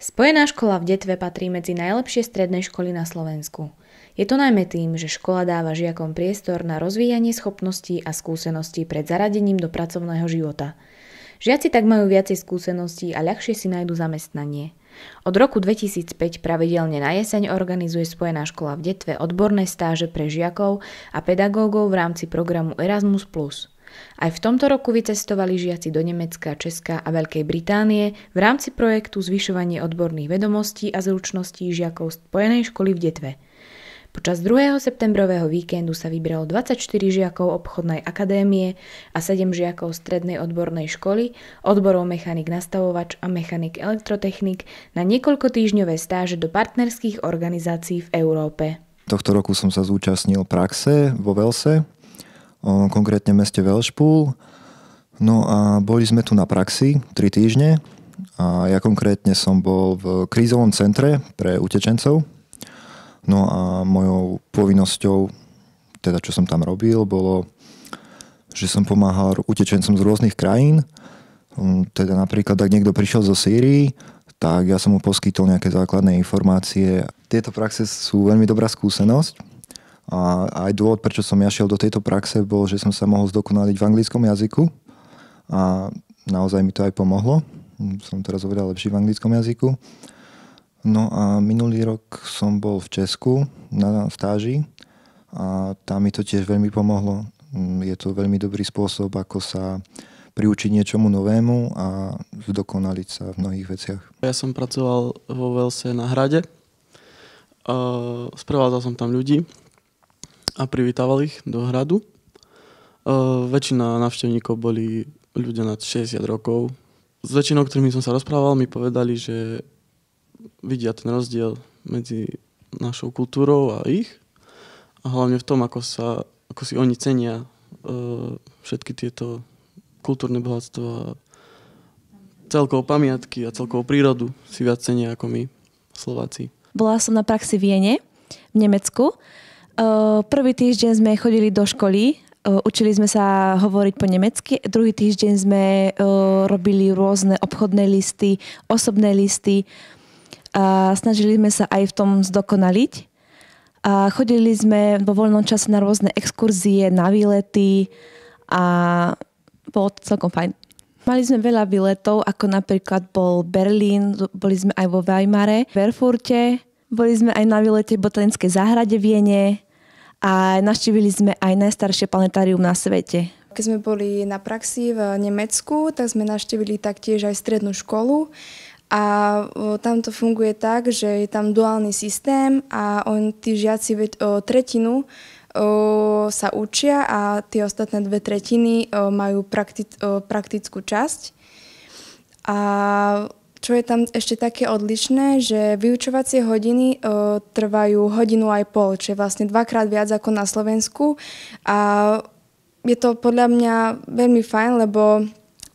Spojená škola v Detve patrí medzi najlepšie stredné školy na Slovensku. Je to najmä tým, že škola dáva žiakom priestor na rozvíjanie schopností a skúseností pred zaradením do pracovného života. Žiaci tak majú viacej skúseností a ľahšie si nájdu zamestnanie. Od roku 2005 pravidelne na jeseň organizuje Spojená škola v Detve odborné stáže pre žiakov a pedagógov v rámci programu Erasmus+. Aj v tomto roku vycestovali žiaci do Nemecka, Česka a Veľkej Británie v rámci projektu Zvyšovanie odborných vedomostí a zručností žiakov Spojenej školy v Detve. Počas 2. septembrového víkendu sa vybralo 24 žiakov obchodnej akadémie a 7 žiakov strednej odbornej školy, odborov mechanik nastavovač a mechanik elektrotechnik na niekoľko týždňové stáže do partnerských organizácií v Európe. Tohto roku som sa zúčastnil praxe vo Velse konkrétne v meste Velšpúl. No a boli sme tu na praxi 3 týždne a ja konkrétne som bol v krízovom centre pre utečencov. No a mojou povinnosťou, teda čo som tam robil, bolo, že som pomáhal utečencom z rôznych krajín. Teda napríklad, ak niekto prišiel zo Sýrii, tak ja som mu poskytol nejaké základné informácie. Tieto praxe sú veľmi dobrá skúsenosť, a aj dôvod, prečo som ja šiel do tejto praxe, bol, že som sa mohol zdokonaliť v anglickom jazyku a naozaj mi to aj pomohlo. Som teraz oveľa lepší v anglickom jazyku. No a minulý rok som bol v Česku na stáži a tam mi to tiež veľmi pomohlo. Je to veľmi dobrý spôsob, ako sa priučiť niečomu novému a zdokonaliť sa v mnohých veciach. Ja som pracoval vo Velse na hrade. Sprevádzal som tam ľudí a privítával ich do hradu. Uh, väčšina návštevníkov boli ľudia nad 60 rokov. S väčšinou, ktorými som sa rozprával, mi povedali, že vidia ten rozdiel medzi našou kultúrou a ich. A hlavne v tom, ako, sa, ako si oni cenia uh, všetky tieto kultúrne bohatstva, celkovo pamiatky a celkovo prírodu si viac cenia ako my, Slováci. Bola som na praxi v Jene, v Nemecku Eh, prvý týždeň sme chodili do školy, eh, učili sme sa hovoriť po nemecky, druhý týždeň sme eh, robili rôzne obchodné listy, osobné listy a snažili sme sa aj v tom zdokonaliť. A chodili sme vo voľnom čase na rôzne exkurzie, na výlety a bolo to celkom fajn. Mali sme veľa výletov, ako napríklad bol Berlín, boli sme aj vo Weimare, Erfurte, boli sme aj na výlete v botanickej záhrade v Viene a naštívili sme aj najstaršie planetárium na svete. Keď sme boli na praxi v Nemecku, tak sme naštívili taktiež aj strednú školu a tam to funguje tak, že je tam duálny systém a on, tí žiaci tretinu sa učia a tie ostatné dve tretiny majú praktickú časť. A čo je tam ešte také odlišné, že vyučovacie hodiny e, trvajú hodinu aj pol, čo je vlastne dvakrát viac ako na Slovensku. A je to podľa mňa veľmi fajn, lebo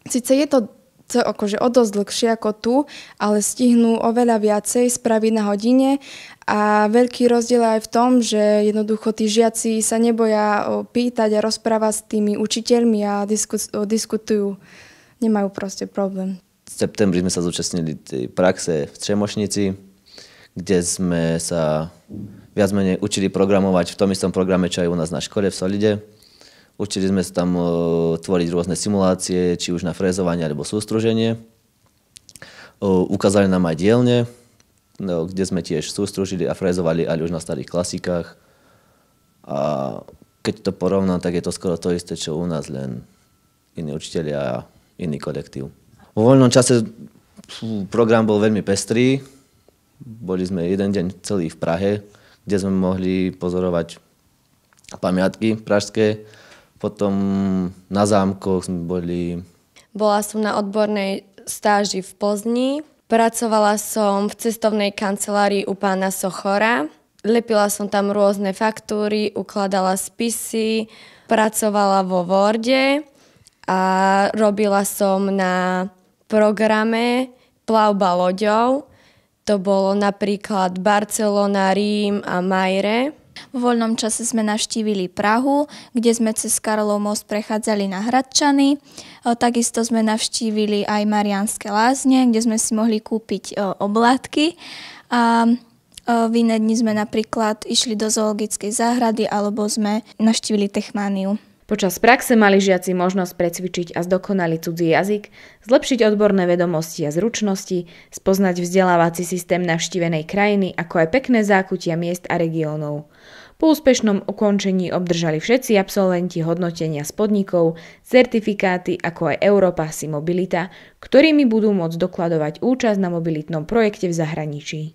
síce je to to akože o dosť dlhšie ako tu, ale stihnú oveľa viacej spraviť na hodine a veľký rozdiel aj v tom, že jednoducho tí žiaci sa neboja e, pýtať a rozprávať s tými učiteľmi a e, diskutujú. Nemajú proste problém septembri sme sa zúčastnili tej praxe v Třemošnici, kde sme sa viac menej učili programovať v tom istom programe, čo aj u nás na škole v Solide. Učili sme sa tam e, tvoriť rôzne simulácie, či už na frézovanie alebo sústruženie. E, ukázali nám aj dielne, no, kde sme tiež sústružili a frézovali, ale už na starých klasikách. A keď to porovnám, tak je to skoro to isté, čo u nás, len iní učiteľia a iný kolektív. Vo voľnom čase program bol veľmi pestrý. Boli sme jeden deň celý v Prahe, kde sme mohli pozorovať pamiatky pražské. Potom na zámkoch sme boli... Bola som na odbornej stáži v Pozni. Pracovala som v cestovnej kancelárii u pána Sochora. Lepila som tam rôzne faktúry, ukladala spisy, pracovala vo Worde a robila som na programe plavba loďou. To bolo napríklad Barcelona, Rím a Majre. V voľnom čase sme navštívili Prahu, kde sme cez Karlov most prechádzali na Hradčany. E, takisto sme navštívili aj Marianské lázne, kde sme si mohli kúpiť e, oblátky. A e, v iné dni sme napríklad išli do zoologickej záhrady alebo sme navštívili Techmániu. Počas praxe mali žiaci možnosť precvičiť a zdokonaliť cudzí jazyk, zlepšiť odborné vedomosti a zručnosti, spoznať vzdelávací systém navštívenej krajiny, ako aj pekné zákutia miest a regiónov. Po úspešnom ukončení obdržali všetci absolventi hodnotenia z podnikov, certifikáty ako aj Európa si mobilita, ktorými budú môcť dokladovať účasť na mobilitnom projekte v zahraničí.